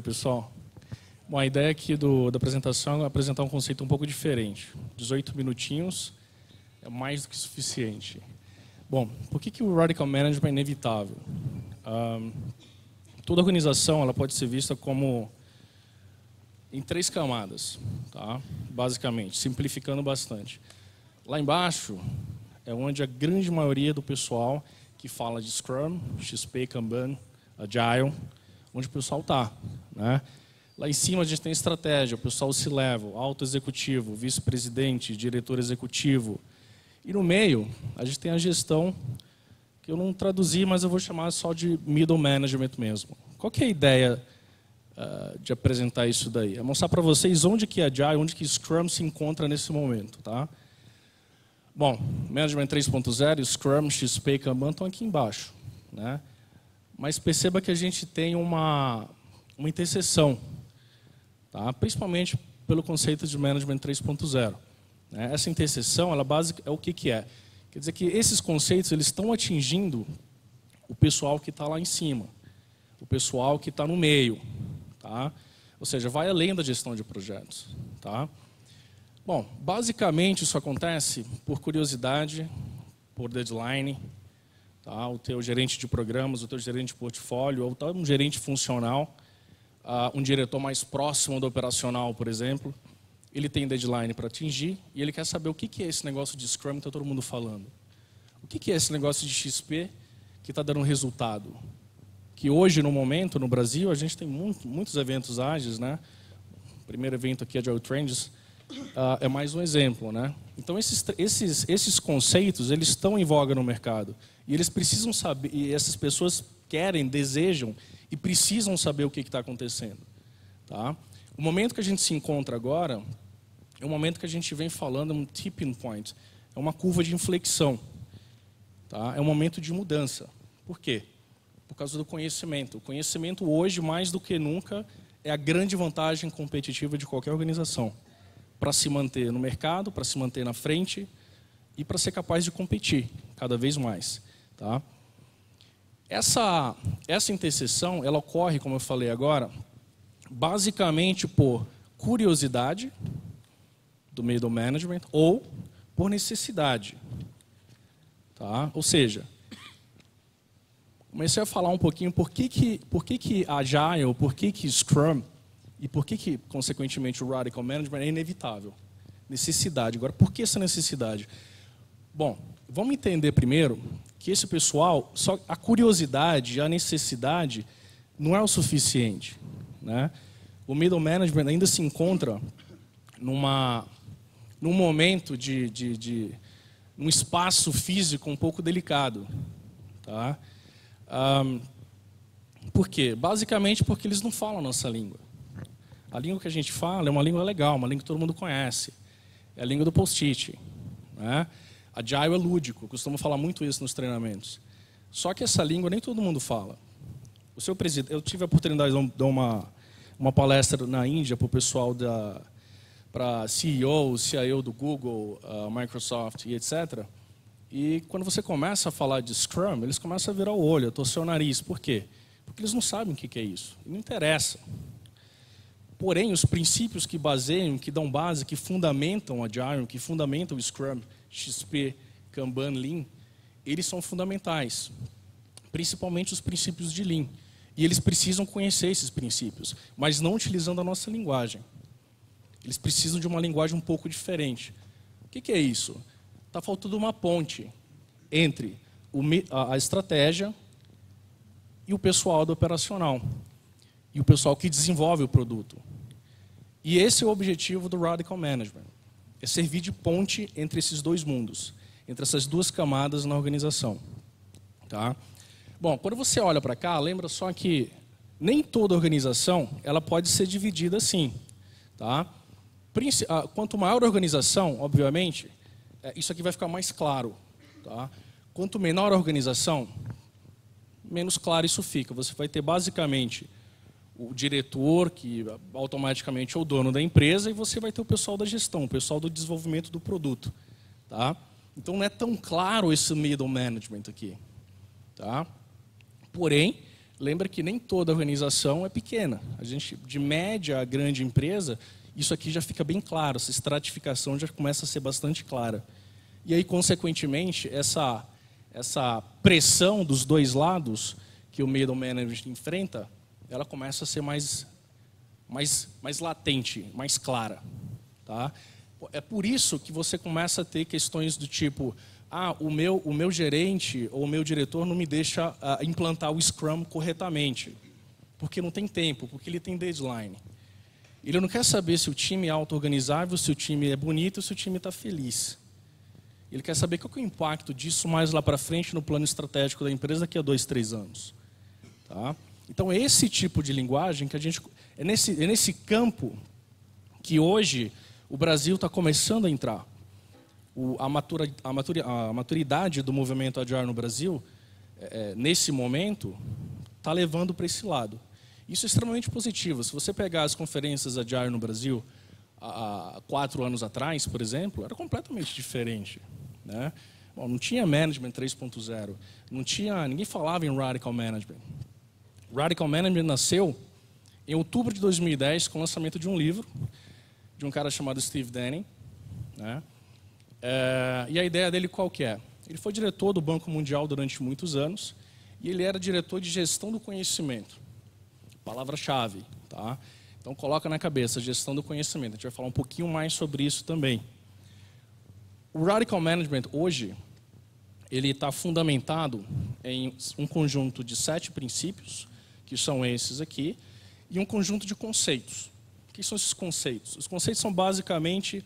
dia, pessoal. Bom, a ideia aqui do, da apresentação é apresentar um conceito um pouco diferente. 18 minutinhos é mais do que suficiente. Bom, por que, que o Radical Management é inevitável? Um, toda organização ela pode ser vista como em três camadas, tá? basicamente, simplificando bastante. Lá embaixo é onde a grande maioria do pessoal que fala de Scrum, XP, Kanban, Agile, onde o pessoal está. Né? Lá em cima a gente tem estratégia, o pessoal se leva, alto executivo, vice-presidente, diretor executivo. E no meio a gente tem a gestão, que eu não traduzi, mas eu vou chamar só de middle management mesmo. Qual que é a ideia uh, de apresentar isso daí? É mostrar para vocês onde que é a Jai, onde que Scrum se encontra nesse momento. Tá? Bom, Management 3.0, Scrum, XP e Kanban estão aqui embaixo. Né? mas perceba que a gente tem uma, uma interseção, tá? principalmente pelo conceito de Management 3.0. Né? Essa interseção, ela básica é o que, que é? Quer dizer que esses conceitos eles estão atingindo o pessoal que está lá em cima, o pessoal que está no meio, tá? Ou seja, vai além da gestão de projetos, tá? Bom, basicamente isso acontece por curiosidade, por deadline, tá? o teu gerente de programas, o teu gerente de portfólio, ou tá um gerente funcional, uh, um diretor mais próximo do operacional, por exemplo, ele tem deadline para atingir e ele quer saber o que, que é esse negócio de Scrum que está todo mundo falando. O que, que é esse negócio de XP que está dando resultado? Que hoje, no momento, no Brasil, a gente tem muito, muitos eventos ágeis, né? O primeiro evento aqui, Agile Trends, Uh, é mais um exemplo, né? Então esses, esses, esses conceitos eles estão em voga no mercado. E eles precisam saber, e essas pessoas querem, desejam e precisam saber o que está acontecendo. Tá? O momento que a gente se encontra agora é um momento que a gente vem falando, é um tipping point, é uma curva de inflexão. Tá? É um momento de mudança. Por quê? Por causa do conhecimento. O conhecimento hoje, mais do que nunca, é a grande vantagem competitiva de qualquer organização para se manter no mercado, para se manter na frente e para ser capaz de competir cada vez mais. Tá? Essa, essa intercessão ela ocorre, como eu falei agora, basicamente por curiosidade do meio do management ou por necessidade. Tá? Ou seja, comecei a falar um pouquinho por que, que, por que, que Agile, por que, que Scrum e por que, que, consequentemente, o Radical Management é inevitável. Necessidade. Agora, por que essa necessidade? Bom, vamos entender primeiro que esse pessoal, só a curiosidade, a necessidade, não é o suficiente. Né? O middle management ainda se encontra numa, num momento de, de, de um espaço físico um pouco delicado. Tá? Um, por quê? Basicamente porque eles não falam a nossa língua. A língua que a gente fala é uma língua legal, uma língua que todo mundo conhece. É a língua do post-it. Né? Agile é lúdico, costumo falar muito isso nos treinamentos. Só que essa língua nem todo mundo fala. O seu presidente, eu tive a oportunidade de dar uma, uma palestra na Índia para o pessoal da para CEO, CIO do Google, uh, Microsoft e etc. E quando você começa a falar de Scrum, eles começam a virar o olho, a torcer o nariz. Por quê? Porque eles não sabem o que é isso. não interessa. Porém, os princípios que baseiam, que dão base, que fundamentam a Agile, que fundamentam o Scrum, XP, Kanban, Lean, eles são fundamentais, principalmente os princípios de Lean. E eles precisam conhecer esses princípios, mas não utilizando a nossa linguagem. Eles precisam de uma linguagem um pouco diferente. O que, é isso? Está faltando uma ponte entre a estratégia e o pessoal do operacional, e o pessoal que desenvolve o produto. E esse é o objetivo do Radical Management é servir de ponte entre esses dois mundos, entre essas duas camadas na organização. Tá? Bom, quando você olha para cá, lembra só que nem toda organização ela pode ser dividida assim. Tá? Ah, quanto maior a organização, obviamente, é, isso aqui vai ficar mais claro. Tá? Quanto menor a organização, menos claro isso fica. Você vai ter basicamente o diretor, que automaticamente é o dono da empresa, e você vai ter o pessoal da gestão, o pessoal do desenvolvimento do produto. Tá? Então não é tão claro esse middle management aqui. Tá? Porém, lembra que nem toda organização é pequena. A gente, de média a grande empresa, isso aqui já fica bem claro, essa estratificação já começa a ser bastante clara. E aí, consequentemente, essa, essa pressão dos dois lados que o middle management enfrenta ela começa a ser mais, mais, mais latente, mais clara. Tá? É por isso que você começa a ter questões do tipo: ah, o meu, o meu gerente ou o meu diretor não me deixa ah, implantar o Scrum corretamente, porque não tem tempo, porque ele tem deadline. Ele não quer saber se o time é auto-organizável, se o time é bonito, se o time está feliz. Ele quer saber qual é o impacto disso mais lá para frente no plano estratégico da empresa daqui a dois, três anos. Tá? Então é esse tipo de linguagem que a gente. É nesse, é nesse campo que hoje o Brasil está começando a entrar. O, a, matura, a, matura, a, maturidade do movimento Agile no Brasil, é, é nesse momento, está levando para esse lado. Isso é extremamente positivo. Se você pegar as conferências Agile no Brasil, há quatro anos atrás, por exemplo, era completamente diferente. Né? Bom, não tinha Management 3.0, não tinha, ninguém falava em Radical Management. Radical Management nasceu em outubro de 2010 com o lançamento de um livro de um cara chamado Steve Denning. Né? É, e a ideia dele qual que é? Ele foi diretor do Banco Mundial durante muitos anos e ele era diretor de gestão do conhecimento. Palavra-chave, tá? Então coloca na cabeça, gestão do conhecimento. A gente vai falar um pouquinho mais sobre isso também. O Radical Management hoje, ele está fundamentado em um conjunto de sete princípios, que são esses aqui, e um conjunto de conceitos. O que são esses conceitos? Os conceitos são basicamente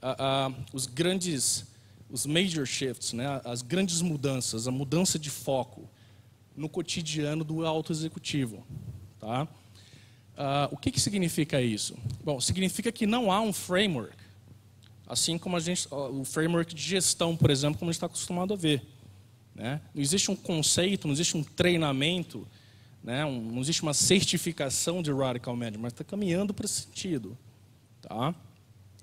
ah, ah, os grandes, os major shifts, né? as grandes mudanças, a mudança de foco no cotidiano do alto executivo. Tá? Ah, o que, que significa isso? Bom, significa que não há um framework, assim como a gente, o framework de gestão, por exemplo, como a gente está acostumado a ver. Né? Não existe um conceito, não existe um treinamento né? Um, não existe uma certificação de radical médio mas está caminhando para esse sentido. Tá?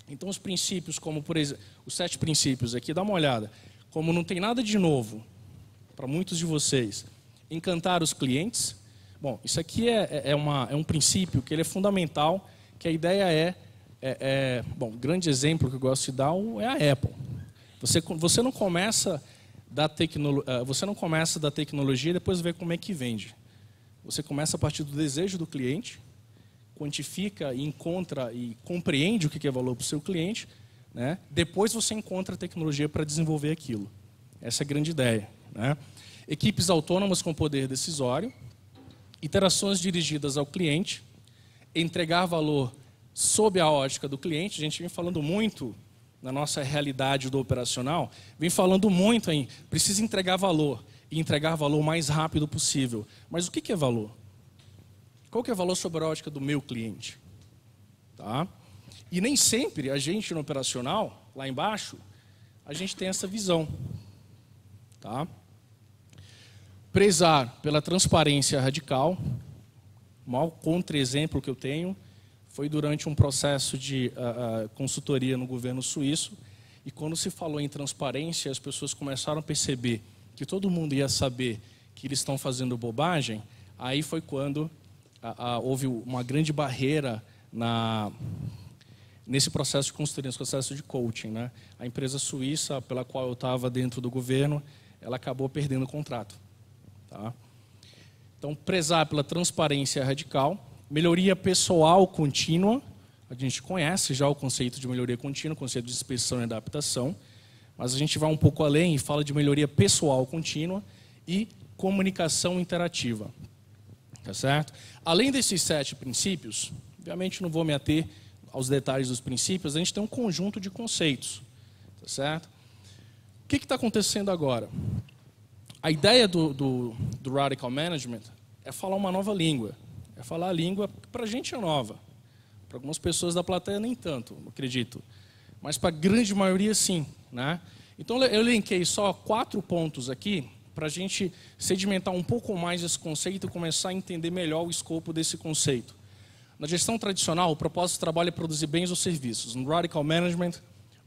Então, os princípios, como por exemplo, os sete princípios aqui, dá uma olhada. Como não tem nada de novo para muitos de vocês, encantar os clientes. Bom, isso aqui é, é, é, uma, é um princípio que ele é fundamental, que a ideia é, é, é bom, grande exemplo que eu gosto de dar é a Apple. Você, você não começa da tecnologia, eh, você não começa da tecnologia e depois vê como é que vende. Você começa a partir do desejo do cliente, quantifica e encontra e compreende o que é valor para o seu cliente, né? depois você encontra a tecnologia para desenvolver aquilo. Essa é a grande ideia. Né? Equipes autônomas com poder decisório, interações dirigidas ao cliente, entregar valor sob a ótica do cliente. A gente vem falando muito na nossa realidade do operacional, vem falando muito em precisa entregar valor e entregar valor o mais rápido possível. Mas o que é valor? Qual que é o valor sobre a ótica do meu cliente? Tá? E nem sempre a gente no operacional, lá embaixo, a gente tem essa visão. Tá? Prezar pela transparência radical, mal contra-exemplo que eu tenho, foi durante um processo de uh, uh, consultoria no governo suíço, e quando se falou em transparência, as pessoas começaram a perceber que todo mundo ia saber que eles estão fazendo bobagem, aí foi quando a, a, houve uma grande barreira na, nesse processo de consultoria, nesse processo de coaching. Né? A empresa suíça, pela qual eu estava dentro do governo, ela acabou perdendo o contrato. Tá? Então, prezar pela transparência radical, melhoria pessoal contínua, a gente conhece já o conceito de melhoria contínua, o conceito de inspeção e adaptação, mas a gente vai um pouco além e fala de melhoria pessoal contínua e comunicação interativa. Tá certo? Além desses sete princípios, obviamente não vou me ater aos detalhes dos princípios, a gente tem um conjunto de conceitos. Tá certo? O que está acontecendo agora? A ideia do, do, do Radical Management é falar uma nova língua. É falar a língua que para a gente é nova. Para algumas pessoas da plateia, nem tanto, acredito. Mas para a grande maioria, sim. Né? Então eu linkei só quatro pontos aqui para a gente sedimentar um pouco mais esse conceito e começar a entender melhor o escopo desse conceito. Na gestão tradicional, o propósito do trabalho é produzir bens ou serviços. No Radical Management,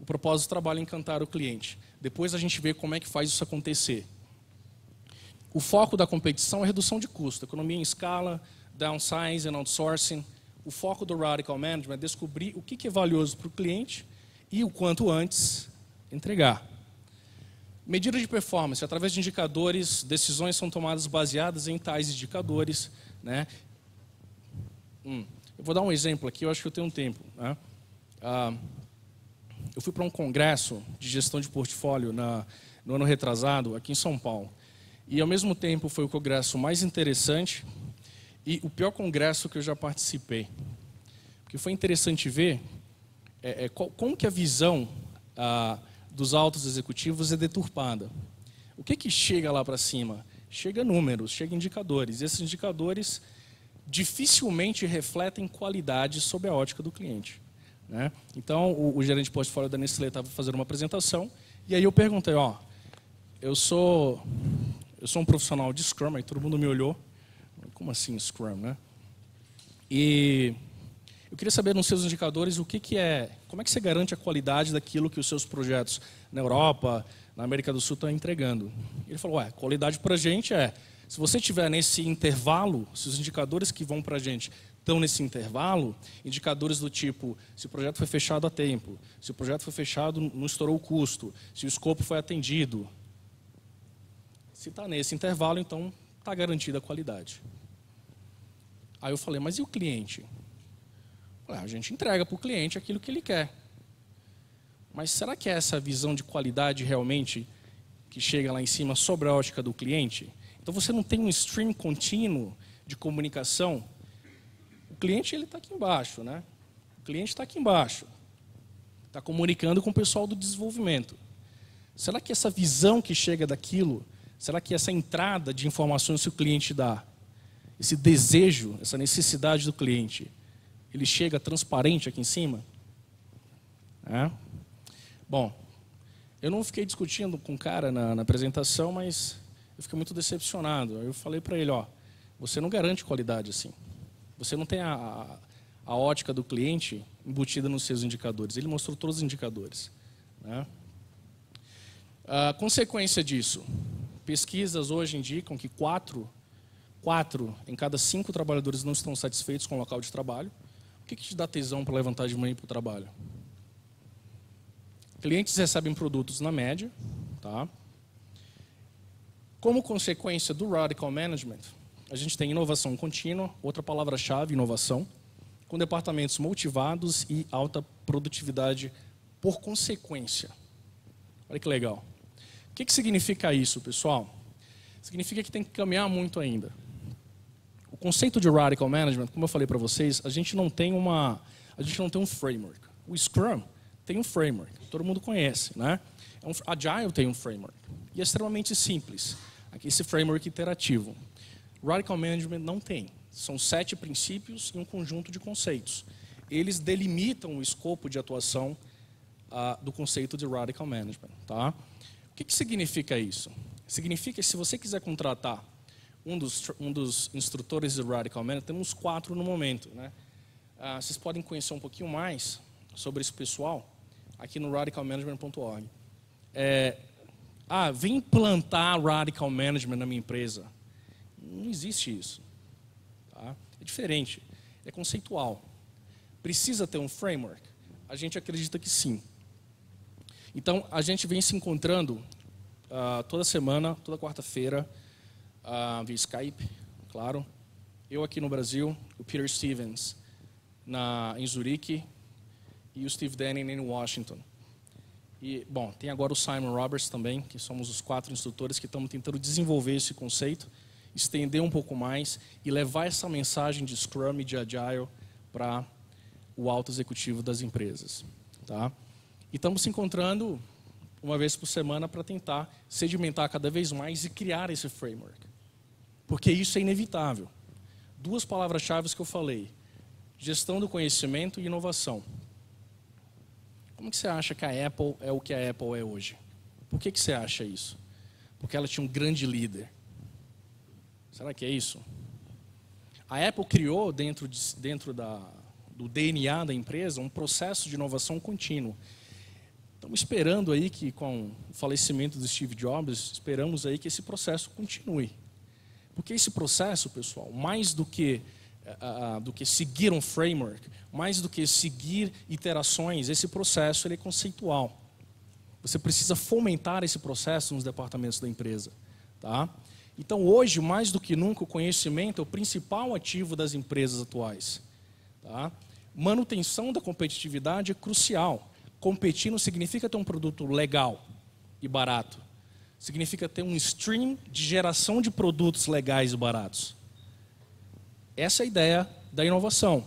o propósito do trabalho é encantar o cliente. Depois a gente vê como é que faz isso acontecer. O foco da competição é redução de custo, economia em escala, downsizing, outsourcing. O foco do Radical Management é descobrir o que é valioso para o cliente e, o quanto antes, entregar. medida de performance, através de indicadores, decisões são tomadas baseadas em tais indicadores. Né? Hum, eu vou dar um exemplo aqui, eu acho que eu tenho um tempo. Né? Ah, eu fui para um congresso de gestão de portfólio na, no ano retrasado, aqui em São Paulo. E, ao mesmo tempo, foi o congresso mais interessante e o pior congresso que eu já participei. Porque foi interessante ver é, é, como que a visão... Ah, dos altos executivos é deturpada. O que, que chega lá para cima? Chega números, chega indicadores. Esses indicadores dificilmente refletem qualidade sob a ótica do cliente. Né? Então, o, o gerente de portfólio da Nestlé estava fazendo uma apresentação, e aí eu perguntei, ó, eu sou, eu sou um profissional de Scrum, aí todo mundo me olhou, como assim Scrum, né? E eu queria saber nos seus indicadores o que, que é, como é que você garante a qualidade daquilo que os seus projetos na Europa, na América do Sul estão entregando. Ele falou, ué, qualidade para a gente é, se você tiver nesse intervalo, se os indicadores que vão para a gente estão nesse intervalo, indicadores do tipo se o projeto foi fechado a tempo, se o projeto foi fechado, não estourou o custo, se o escopo foi atendido. Se está nesse intervalo, então está garantida a qualidade. Aí eu falei, mas e o cliente? A gente entrega para o cliente aquilo que ele quer. Mas será que é essa visão de qualidade realmente que chega lá em cima sobre a ótica do cliente? Então você não tem um stream contínuo de comunicação. O cliente ele está aqui embaixo, né? O cliente está aqui embaixo, está comunicando com o pessoal do desenvolvimento. Será que essa visão que chega daquilo, será que essa entrada de informações que o cliente dá, esse desejo, essa necessidade do cliente, ele chega transparente aqui em cima. É. Bom, eu não fiquei discutindo com o cara na, na apresentação, mas eu fiquei muito decepcionado. Eu falei para ele, ó, você não garante qualidade assim. Você não tem a, a, a, ótica do cliente embutida nos seus indicadores. Ele mostrou todos os indicadores. Né? A consequência disso, pesquisas hoje indicam que quatro, quatro em cada cinco trabalhadores não estão satisfeitos com o local de trabalho que, que te dá tesão para levantar de manhã para o trabalho? Clientes recebem produtos na média, tá? Como consequência do radical management, a gente tem inovação contínua, outra palavra-chave, inovação, com departamentos motivados e alta produtividade por consequência. Olha que legal. O que, que significa isso, pessoal? Significa que tem que caminhar muito ainda conceito de radical management, como eu falei para vocês, a gente não tem uma, a gente não tem um framework. O Scrum tem um framework, todo mundo conhece, né? É um, Agile tem um framework e é extremamente simples. Aqui esse framework interativo. Radical management não tem. São sete princípios e um conjunto de conceitos. Eles delimitam o escopo de atuação ah, do conceito de radical management, tá? O que, que significa isso? Significa que se você quiser contratar um dos, um dos instrutores do Radical Man, temos quatro no momento. Né? Ah, vocês podem conhecer um pouquinho mais sobre esse pessoal aqui no radicalmanagement.org. É, ah, vim implantar Radical Management na minha empresa. Não existe isso. Tá? É diferente, é conceitual. Precisa ter um framework? A gente acredita que sim. Então, a gente vem se encontrando uh, toda semana, toda quarta-feira, uh, via Skype, claro. Eu aqui no Brasil, o Peter Stevens na, em Zurique e o Steve Denning em Washington. E, bom, tem agora o Simon Roberts também, que somos os quatro instrutores que estamos tentando desenvolver esse conceito, estender um pouco mais e levar essa mensagem de Scrum e de Agile para o alto executivo das empresas. Tá? E estamos se encontrando uma vez por semana para tentar sedimentar cada vez mais e criar esse framework porque isso é inevitável. Duas palavras-chave que eu falei: gestão do conhecimento e inovação. Como que você acha que a Apple é o que a Apple é hoje? Por que, que você acha isso? Porque ela tinha um grande líder. Será que é isso? A Apple criou dentro, de, dentro da, do DNA da empresa um processo de inovação contínuo. Estamos esperando aí que com o falecimento do Steve Jobs, esperamos aí que esse processo continue. Porque esse processo, pessoal, mais do que, uh, do que seguir um framework, mais do que seguir iterações, esse processo ele é conceitual. Você precisa fomentar esse processo nos departamentos da empresa. Tá? Então, hoje, mais do que nunca, o conhecimento é o principal ativo das empresas atuais. Tá? Manutenção da competitividade é crucial. Competir não significa ter um produto legal e barato significa ter um stream de geração de produtos legais e baratos. Essa é a ideia da inovação.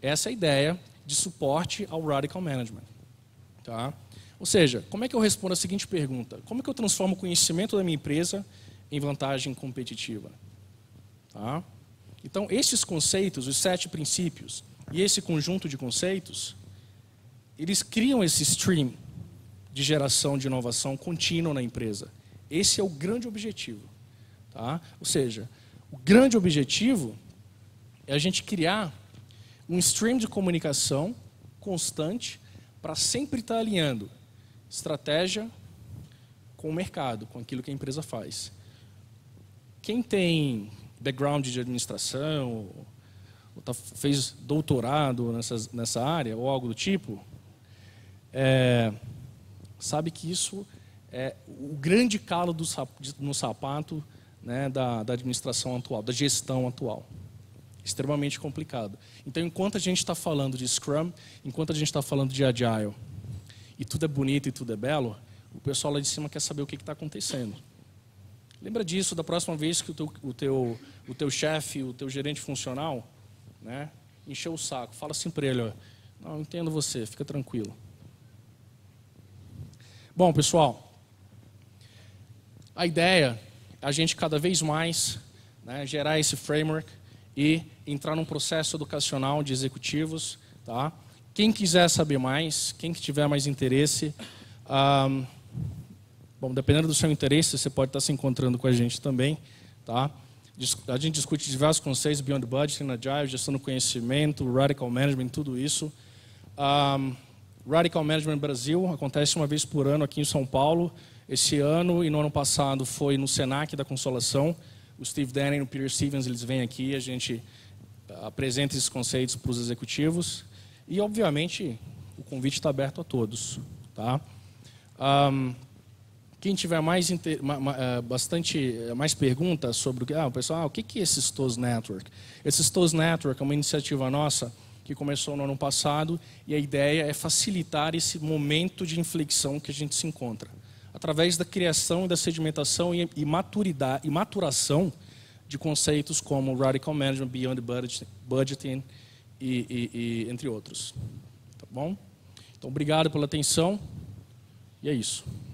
Essa é a ideia de suporte ao radical management. Tá? Ou seja, como é que eu respondo a seguinte pergunta? Como é que eu transformo o conhecimento da minha empresa em vantagem competitiva? Tá? Então, esses conceitos, os sete princípios e esse conjunto de conceitos, eles criam esse stream de geração de inovação contínua na empresa. Esse é o grande objetivo. Tá? Ou seja, o grande objetivo é a gente criar um stream de comunicação constante para sempre estar tá alinhando estratégia com o mercado, com aquilo que a empresa faz. Quem tem background de administração, ou tá, fez doutorado nessa, nessa área, ou algo do tipo, é, sabe que isso é, o grande calo do, no sapato né, da, da administração atual, da gestão atual. Extremamente complicado. Então, enquanto a gente está falando de Scrum, enquanto a gente está falando de Agile, e tudo é bonito e tudo é belo, o pessoal lá de cima quer saber o que está acontecendo. Lembra disso da próxima vez que o teu, o teu, o teu chefe, o teu gerente funcional, né, encheu o saco. Fala assim para ele, ó, não, entendo você, fica tranquilo. Bom, pessoal, a ideia é a gente cada vez mais né, gerar esse framework e entrar num processo educacional de executivos. Tá? Quem quiser saber mais, quem tiver mais interesse, um, bom, dependendo do seu interesse, você pode estar se encontrando com a gente também. Tá? A gente discute diversos conceitos, Beyond Budgeting, Agile, gestão do conhecimento, Radical Management, tudo isso. Um, Radical Management Brasil acontece uma vez por ano aqui em São Paulo. Esse ano e no ano passado foi no Senac da Consolação. O Steve Denning e o Peter Stevens eles vêm aqui, a gente ah, apresenta esses conceitos para os executivos. E, obviamente, o convite está aberto a todos. Tá? Um, quem tiver mais eh, bastante eh, mais perguntas sobre ah, o pessoal, ah, o que que é esse STOS Network? Esse STOS Network é uma iniciativa nossa que começou no ano passado e a ideia é facilitar esse momento de inflexão que a gente se encontra através da criação e da sedimentação e, e, maturidade, e maturação de conceitos como Radical Management, Beyond Budgeting e, e, e entre outros. Tá bom? Então, obrigado pela atenção e é isso.